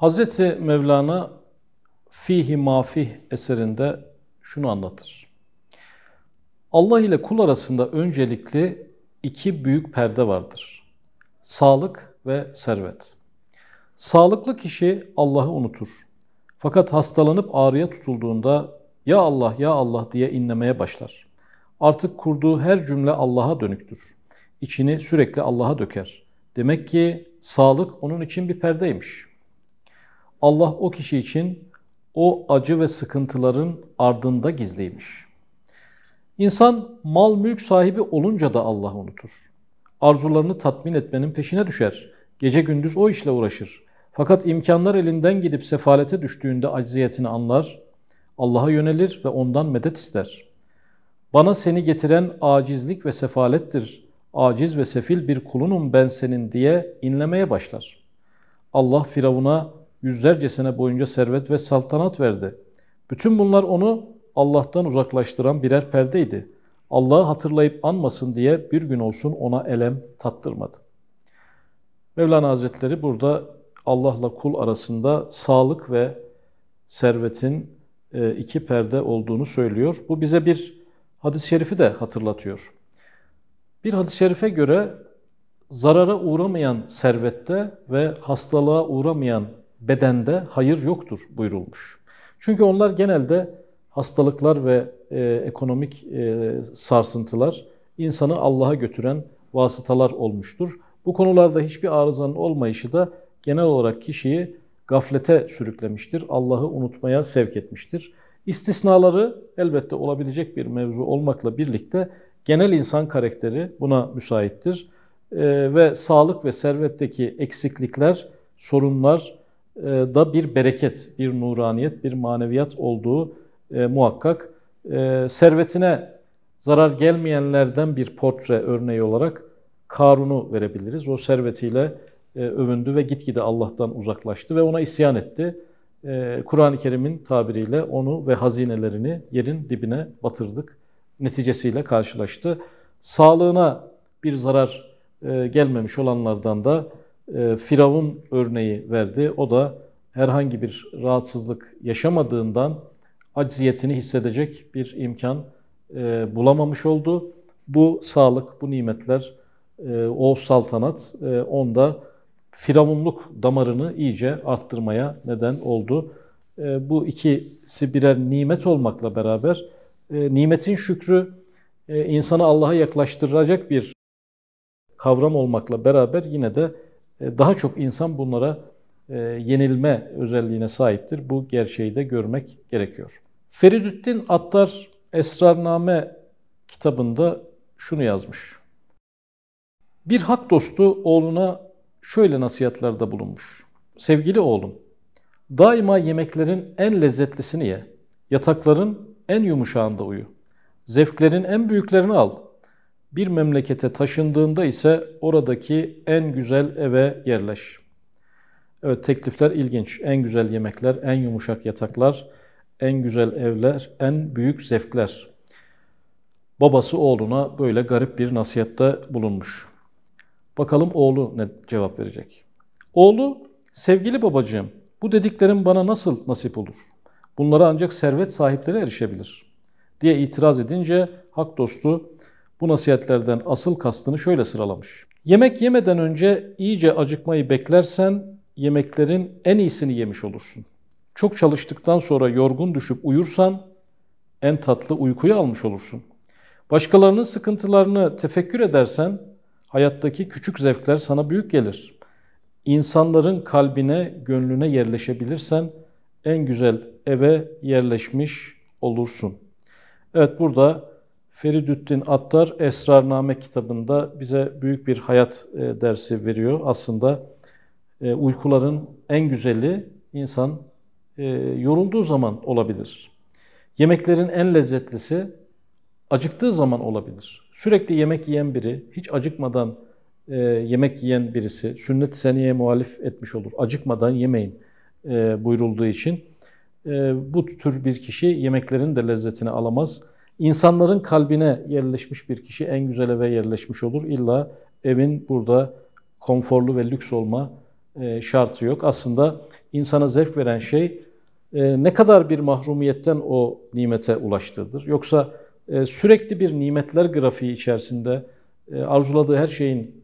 Hazreti Mevlana Fihi Mafih eserinde şunu anlatır. Allah ile kul arasında öncelikli iki büyük perde vardır. Sağlık ve servet. Sağlıklı kişi Allah'ı unutur. Fakat hastalanıp ağrıya tutulduğunda ya Allah ya Allah diye inlemeye başlar. Artık kurduğu her cümle Allah'a dönüktür. İçini sürekli Allah'a döker. Demek ki sağlık onun için bir perdeymiş.'' Allah o kişi için o acı ve sıkıntıların ardında gizliymiş. İnsan mal mülk sahibi olunca da Allah unutur. Arzularını tatmin etmenin peşine düşer. Gece gündüz o işle uğraşır. Fakat imkanlar elinden gidip sefalete düştüğünde acziyetini anlar, Allah'a yönelir ve ondan medet ister. Bana seni getiren acizlik ve sefalettir. Aciz ve sefil bir kulunum ben senin diye inlemeye başlar. Allah Firavun'a yüzlerce sene boyunca servet ve saltanat verdi. Bütün bunlar onu Allah'tan uzaklaştıran birer perdeydi. Allah'ı hatırlayıp anmasın diye bir gün olsun ona elem tattırmadı. Mevlana Hazretleri burada Allah'la kul arasında sağlık ve servetin e, iki perde olduğunu söylüyor. Bu bize bir hadis-i şerifi de hatırlatıyor. Bir hadis-i şerife göre zarara uğramayan servette ve hastalığa uğramayan bedende hayır yoktur buyurulmuş. Çünkü onlar genelde hastalıklar ve e, ekonomik e, sarsıntılar insanı Allah'a götüren vasıtalar olmuştur. Bu konularda hiçbir arızanın olmayışı da genel olarak kişiyi gaflete sürüklemiştir, Allah'ı unutmaya sevk etmiştir. İstisnaları elbette olabilecek bir mevzu olmakla birlikte genel insan karakteri buna müsaittir. E, ve sağlık ve servetteki eksiklikler, sorunlar, ee, da bir bereket, bir nuraniyet, bir maneviyat olduğu e, muhakkak. E, servetine zarar gelmeyenlerden bir portre örneği olarak Karun'u verebiliriz. O servetiyle e, övündü ve gitgide Allah'tan uzaklaştı ve ona isyan etti. E, Kur'an-ı Kerim'in tabiriyle onu ve hazinelerini yerin dibine batırdık. Neticesiyle karşılaştı. Sağlığına bir zarar e, gelmemiş olanlardan da ee, Firavun örneği verdi. O da herhangi bir rahatsızlık yaşamadığından acziyetini hissedecek bir imkan e, bulamamış oldu. Bu sağlık, bu nimetler, e, o saltanat e, onda firavunluk damarını iyice arttırmaya neden oldu. Bu ikisi birer nimet olmakla beraber nimetin şükrü insanı Allah'a yaklaştıracak bir kavram olmakla beraber yine de e, daha çok insan bunlara e, yenilme özelliğine sahiptir. Bu gerçeği de görmek gerekiyor. Feridüddin Attar Esrarname kitabında şunu yazmış. Bir hak dostu oğluna şöyle nasihatlerde bulunmuş. Sevgili oğlum, daima yemeklerin en lezzetlisini ye, yatakların en yumuşağında uyu, zevklerin en büyüklerini al, bir memlekete taşındığında ise oradaki en güzel eve yerleş. Evet teklifler ilginç. En güzel yemekler, en yumuşak yataklar, en güzel evler, en büyük zevkler. Babası oğluna böyle garip bir nasihatte bulunmuş. Bakalım oğlu ne cevap verecek. Oğlu, sevgili babacığım bu dediklerim bana nasıl nasip olur? Bunlara ancak servet sahipleri erişebilir diye itiraz edince hak dostu bu nasihatlerden asıl kastını şöyle sıralamış. Yemek yemeden önce iyice acıkmayı beklersen yemeklerin en iyisini yemiş olursun. Çok çalıştıktan sonra yorgun düşüp uyursan en tatlı uykuyu almış olursun. Başkalarının sıkıntılarını tefekkür edersen hayattaki küçük zevkler sana büyük gelir. İnsanların kalbine, gönlüne yerleşebilirsen en güzel eve yerleşmiş olursun. Evet burada Feridüddin Attar Esrarname kitabında bize büyük bir hayat e, dersi veriyor. Aslında e, uykuların en güzeli insan e, yorulduğu zaman olabilir. Yemeklerin en lezzetlisi acıktığı zaman olabilir. Sürekli yemek yiyen biri, hiç acıkmadan yemek yiyen birisi, sünnet-i seniyeye muhalif etmiş olur. Acıkmadan yemeyin buyurulduğu için bu tür bir kişi yemeklerin de lezzetini alamaz insanların kalbine yerleşmiş bir kişi en güzel eve yerleşmiş olur. İlla evin burada konforlu ve lüks olma e, şartı yok. Aslında insana zevk veren şey e, ne kadar bir mahrumiyetten o nimete ulaştığıdır. Yoksa e, sürekli bir nimetler grafiği içerisinde arzuladığı her şeyin,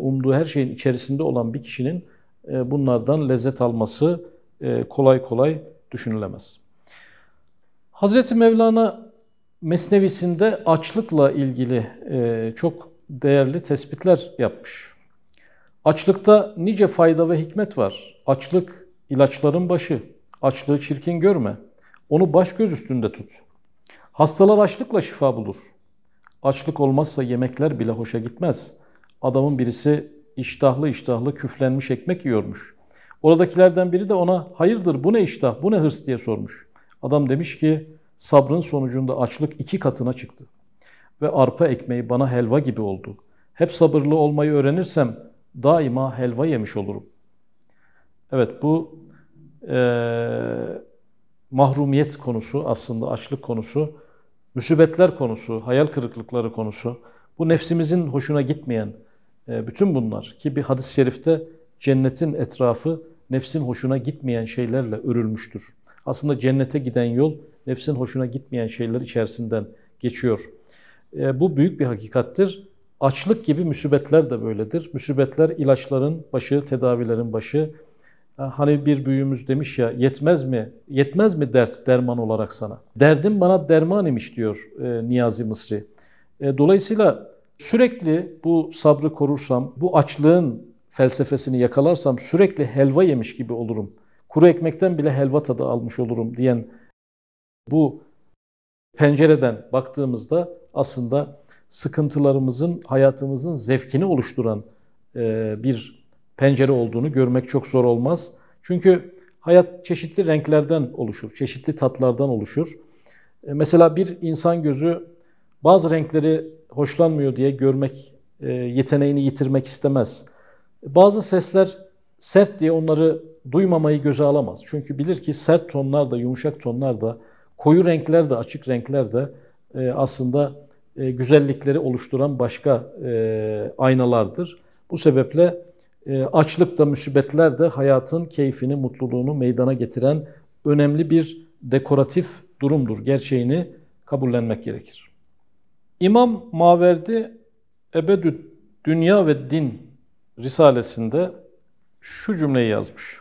umduğu her şeyin içerisinde olan bir kişinin bunlardan lezzet alması kolay kolay düşünülemez. Hazreti Mevlana Mesnevisinde açlıkla ilgili e, çok değerli tespitler yapmış. Açlıkta nice fayda ve hikmet var. Açlık ilaçların başı. Açlığı çirkin görme. Onu baş göz üstünde tut. Hastalar açlıkla şifa bulur. Açlık olmazsa yemekler bile hoşa gitmez. Adamın birisi iştahlı iştahlı küflenmiş ekmek yiyormuş. Oradakilerden biri de ona hayırdır bu ne iştah bu ne hırs diye sormuş. Adam demiş ki Sabrın sonucunda açlık iki katına çıktı. Ve arpa ekmeği bana helva gibi oldu. Hep sabırlı olmayı öğrenirsem daima helva yemiş olurum. Evet bu e, mahrumiyet konusu aslında açlık konusu, müsibetler konusu, hayal kırıklıkları konusu. Bu nefsimizin hoşuna gitmeyen e, bütün bunlar ki bir hadis-i şerifte cennetin etrafı nefsin hoşuna gitmeyen şeylerle örülmüştür. Aslında cennete giden yol nefsin hoşuna gitmeyen şeyler içerisinden geçiyor. E, bu büyük bir hakikattir. Açlık gibi müsibetler de böyledir. Müsibetler ilaçların başı, tedavilerin başı. E, hani bir büyüğümüz demiş ya yetmez mi? Yetmez mi dert derman olarak sana? Derdim bana derman imiş diyor e, Niyazi Mısri. E, dolayısıyla sürekli bu sabrı korursam, bu açlığın felsefesini yakalarsam sürekli helva yemiş gibi olurum. Kuru ekmekten bile helva tadı almış olurum diyen bu pencereden baktığımızda aslında sıkıntılarımızın, hayatımızın zevkini oluşturan e, bir pencere olduğunu görmek çok zor olmaz. Çünkü hayat çeşitli renklerden oluşur, çeşitli tatlardan oluşur. E, mesela bir insan gözü bazı renkleri hoşlanmıyor diye görmek e, yeteneğini yitirmek istemez. Bazı sesler sert diye onları duymamayı göze alamaz. Çünkü bilir ki sert tonlar da yumuşak tonlar da koyu renkler de açık renkler de e, aslında e, güzellikleri oluşturan başka e, aynalardır. Bu sebeple e, açlık da müsibetler de hayatın keyfini, mutluluğunu meydana getiren önemli bir dekoratif durumdur. Gerçeğini kabullenmek gerekir. İmam Maverdi Ebedü Dünya ve Din Risalesinde şu cümleyi yazmış.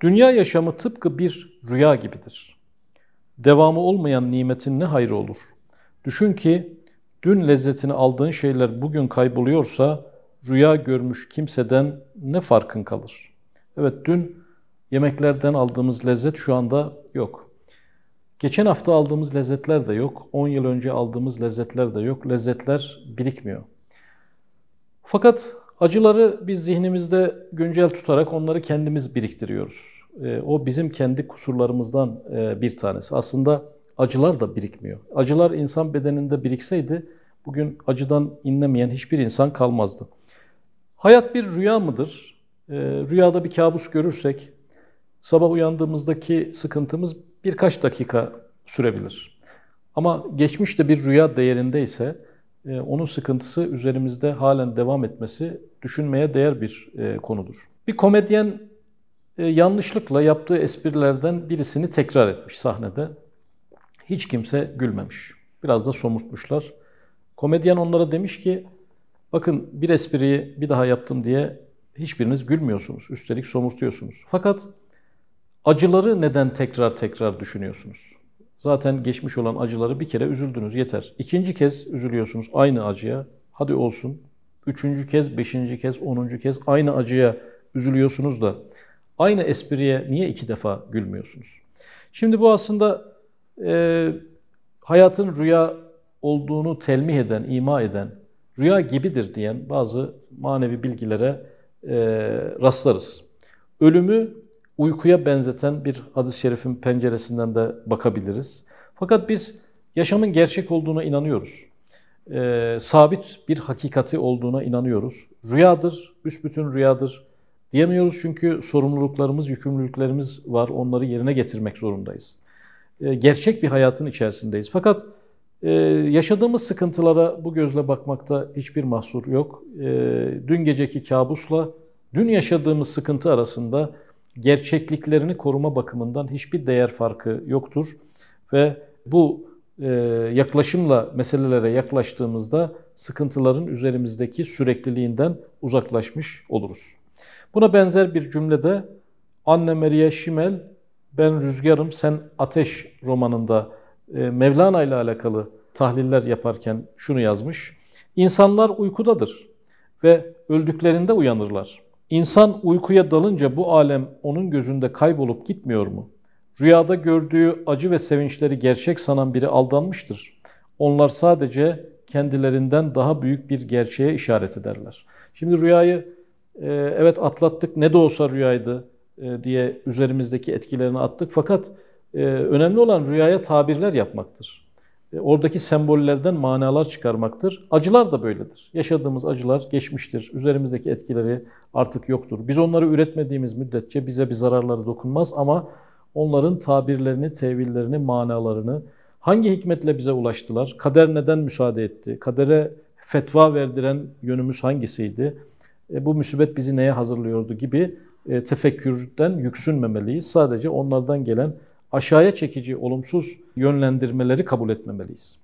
Dünya yaşamı tıpkı bir rüya gibidir devamı olmayan nimetin ne hayrı olur? Düşün ki dün lezzetini aldığın şeyler bugün kayboluyorsa rüya görmüş kimseden ne farkın kalır? Evet dün yemeklerden aldığımız lezzet şu anda yok. Geçen hafta aldığımız lezzetler de yok. 10 yıl önce aldığımız lezzetler de yok. Lezzetler birikmiyor. Fakat acıları biz zihnimizde güncel tutarak onları kendimiz biriktiriyoruz. E, o bizim kendi kusurlarımızdan e, bir tanesi. Aslında acılar da birikmiyor. Acılar insan bedeninde birikseydi bugün acıdan inlemeyen hiçbir insan kalmazdı. Hayat bir rüya mıdır? E, rüyada bir kabus görürsek sabah uyandığımızdaki sıkıntımız birkaç dakika sürebilir. Ama geçmişte bir rüya değerindeyse, onun sıkıntısı üzerimizde halen devam etmesi düşünmeye değer bir konudur. Bir komedyen e, yanlışlıkla yaptığı esprilerden birisini tekrar etmiş sahnede. Hiç kimse gülmemiş. Biraz da somurtmuşlar. Komedyen onlara demiş ki, bakın bir espriyi bir daha yaptım diye hiçbiriniz gülmüyorsunuz. Üstelik somurtuyorsunuz. Fakat acıları neden tekrar tekrar düşünüyorsunuz? Zaten geçmiş olan acıları bir kere üzüldünüz yeter. İkinci kez üzülüyorsunuz aynı acıya. Hadi olsun. Üçüncü kez, beşinci kez, onuncu kez aynı acıya üzülüyorsunuz da Aynı espriye niye iki defa gülmüyorsunuz? Şimdi bu aslında e, hayatın rüya olduğunu telmih eden, ima eden, rüya gibidir diyen bazı manevi bilgilere e, rastlarız. Ölümü uykuya benzeten bir hadis-i şerifin penceresinden de bakabiliriz. Fakat biz yaşamın gerçek olduğuna inanıyoruz. E, sabit bir hakikati olduğuna inanıyoruz. Rüyadır, büsbütün rüyadır. Diyemiyoruz çünkü sorumluluklarımız, yükümlülüklerimiz var. Onları yerine getirmek zorundayız. E, gerçek bir hayatın içerisindeyiz. Fakat e, yaşadığımız sıkıntılara bu gözle bakmakta hiçbir mahsur yok. E, dün geceki kabusla dün yaşadığımız sıkıntı arasında gerçekliklerini koruma bakımından hiçbir değer farkı yoktur. Ve bu yaklaşımla meselelere yaklaştığımızda sıkıntıların üzerimizdeki sürekliliğinden uzaklaşmış oluruz. Buna benzer bir cümlede Anne Maria Şimel Ben Rüzgarım Sen Ateş romanında e, Mevlana ile alakalı tahliller yaparken şunu yazmış. İnsanlar uykudadır ve öldüklerinde uyanırlar. İnsan uykuya dalınca bu alem onun gözünde kaybolup gitmiyor mu? Rüyada gördüğü acı ve sevinçleri gerçek sanan biri aldanmıştır. Onlar sadece kendilerinden daha büyük bir gerçeğe işaret ederler. Şimdi rüyayı ee, evet atlattık ne de olsa rüyaydı e, diye üzerimizdeki etkilerini attık. Fakat e, önemli olan rüyaya tabirler yapmaktır. E, oradaki sembollerden manalar çıkarmaktır. Acılar da böyledir. Yaşadığımız acılar geçmiştir. Üzerimizdeki etkileri artık yoktur. Biz onları üretmediğimiz müddetçe bize bir zararları dokunmaz ama onların tabirlerini, tevillerini, manalarını hangi hikmetle bize ulaştılar? Kader neden müsaade etti? Kadere fetva verdiren yönümüz hangisiydi? E, bu müsibet bizi neye hazırlıyordu gibi e, tefekkürden yüksünmemeliyiz. Sadece onlardan gelen aşağıya çekici olumsuz yönlendirmeleri kabul etmemeliyiz.